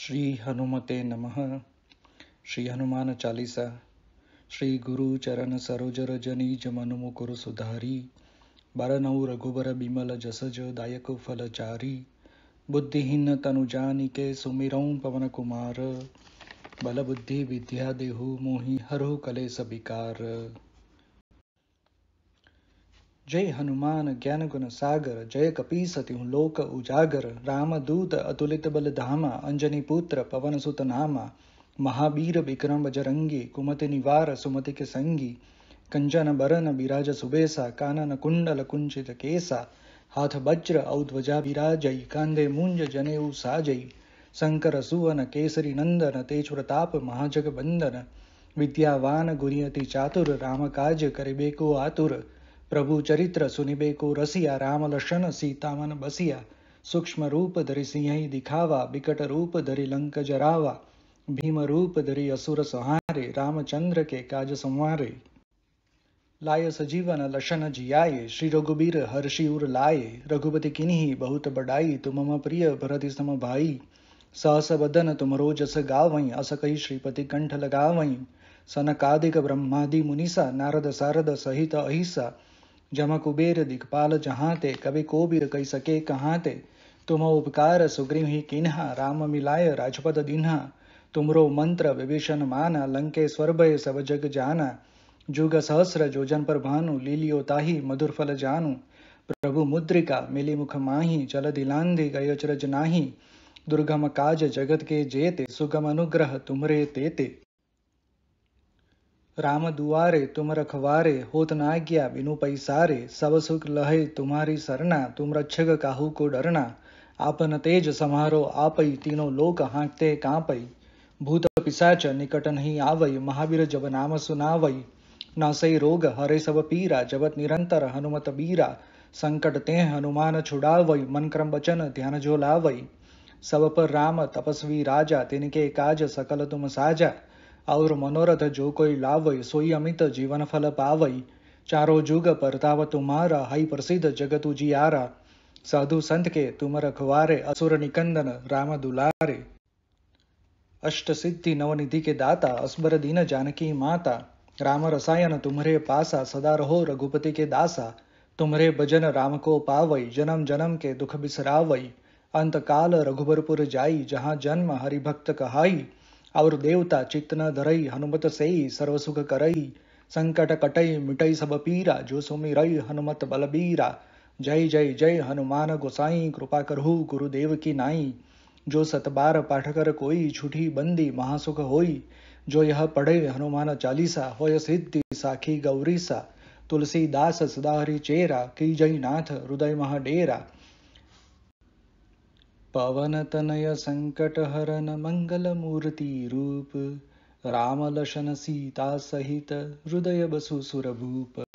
श्री हनुमते नमः श्री हनुमान चालीसा श्री गुरु चरण सरोजर जनी जमनु कुरु सुधारी नऊ रघुबर बिमल जसज दायक फल चारी बुद्धिहीन तनु जान के पवन कुमार बल बुद्धि विद्या देहु मोहि हरहु कले सबिकार जय हनुमान ज्ञान गुण सागर जय कपीसति हूँ लोक उजागर राम दूत अतुलित बल धामा अंजनी पुत्र पवन सुत नामा महावीर विक्रम बजरंगी कुमति निवार सुमति के संगी कंचन बरन बिराज सुबेसा कानन कुंडल कुंचित केसा हाथ वज्र औध्वजा विराजई कांदे मुंज जनेऊ साजई शंकर सुवन केसरी नंदन तेजुर महाजग बंदन विद्यावान गुरियति चातुर राम काज करिबे को आतुर प्रभु चरित्र सुनिबे को रसिया राम लशन सीतामन बसिया सूक्ष्म रूप धरि सिंह दिखावा बिकट रूप धरि लंक जरावा भीम रूप धरि असुर संहारे रामचंद्र के काज संवारे लाय सजीवन लशन जियाये श्री रघुबीर हर्षि उर लाए रघुपति किन्ही बहुत बड़ाई तुम प्रिय भरति सम भाई सहस बदन तुम रोजस गावई अस कही श्रीपति कंठ लगावई सनकादिक ब्रह्मादि मुनिसा नारद सारद सहित अहिसा जम कुबेर दिखपाल जहाँ ते कवि कोबीर कई सके कहाँ ते तुम उपकार सुग्रीव ही किन्हा राम मिलाय राजपद दिन्हा तुमरो मंत्र विभीषण माना लंके भय सब जग जाना जुग सहस्र जोजन पर भानु लीलियो ताही मधुर फल जानु प्रभु मुद्रिका मिली मुख माही चल दिलांधि गय चरज नाही दुर्गम काज जगत के जेते सुगम अनुग्रह तुमरे तेते राम दुआरे तुम रखवारे होत ना गया बिनु पैसारे सब सुख लहे तुम्हारी सरना तुम रक्षक काहू को डरना आपन तेज समारो आपई तीनों लोक हाँकते कांपई भूत पिसाच निकट नहीं आवई महावीर जब नाम सुनावई नासई रोग हरे सब पीरा जबत निरंतर हनुमत बीरा संकट ते हनुमान छुड़ावई मन क्रम बचन ध्यान झोलावई सब पर राम तपस्वी राजा तिनके काज सकल तुम साजा और मनोरथ जो कोई लावई सोई अमित जीवन फल पावई चारो जुग परताव तुम्हारा हई प्रसिद्ध जगतु जी आरा साधु संत के तुम रखवारे असुर निकंदन राम दुलारे अष्ट सिद्धि नवनिधि के दाता असबर दीन जानकी माता राम रसायन तुम्हरे पासा सदा रहो रघुपति के दासा तुम्हरे भजन राम को पावई जन्म जन्म के दुख बिसरावई अंत काल रघुबरपुर जाई जहाँ जन्म हरिभक्त कहाई और देवता चित्तन धरई हनुमत सेई सर्वसुख करई संकट कटई मिटई सब पीरा जो सुमी रई हनुमत बलबीरा जय जय जय हनुमान गोसाई कृपा करहु गुरुदेव की नाई जो सतबार पाठ कर कोई छुठी बंदी महासुख होई जो यह पढ़े हनुमान चालीसा होय सिद्धि साखी गौरीसा सा तुलसीदास सदाहरी चेरा की जय नाथ हृदय महा डेरा हृदय रामलशनसीतासहित सुरभूप